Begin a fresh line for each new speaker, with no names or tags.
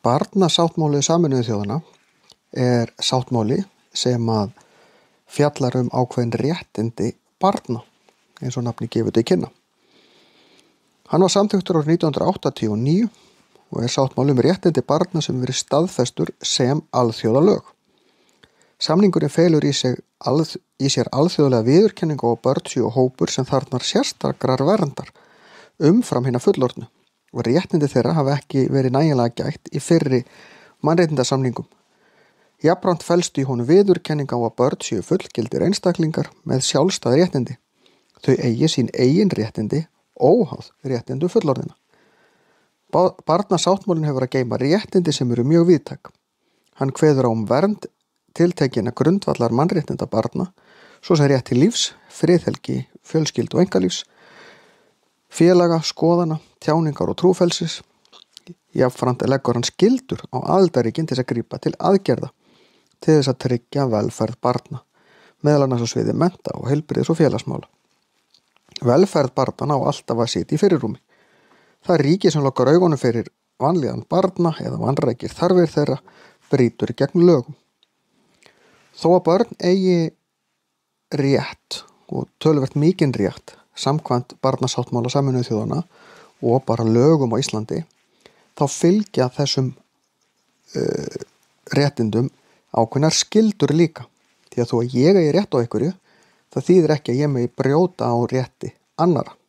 Barnasáttmálið saminuðu þjóðana er sáttmáli sem að fjallar um ákveðin réttindi barna eins og nafni gefur þetta í kynna. Hann var samtöktur árið 1989 og er sáttmáli um réttindi barna sem verið staðfestur sem alþjóðalög. Samningurinn felur í, seg, alð, í sér alþjóðlega viðurkenningu og börnsjú og hópur sem þarnar sérstakrar verndar umfram hérna fullornu og réttindi þeirra hafa ekki verið nægilega gætt í fyrri mannreitindasamlingum. Jafnbrant fælst í honu viðurkenning á að börn séu fullgildir einstaklingar með sjálfstað réttindi. Þau eigi sín eigin réttindi óháð réttindu fullorðina. Barnasáttmólinn hefur að geima réttindi sem eru mjög viðtak. Hann hveður á um vernd tiltekina grundvallar mannréttinda barna svo sem rétt til lífs, friðhelgi, fjölskyld og engalífs, félaga, skoðana tjáningar og trúfelsis jáfnframt leggur hann skildur á aldaríkinn til að grýpa til aðgerða til þess að tryggja velferð barna meðal annars og sviði menta og helbriðs og félagsmála. Velferð barna á alltaf að sitja í fyrirrumi. Það er ríki sem lokkar augunum fyrir vanlíðan barna eða vanrækir þarfir þeirra brítur í gegn lögum. Þó að barn eigi rétt og tölvert mikinn rétt samkvæmt barnasáttmála saminuð þjóðana og bara lögum á Íslandi þá fylgja þessum uh, réttindum ákveðnar skildur líka því að þú að ég er rétt á einhverju það þýðir ekki að ég megi brjóta á rétti annara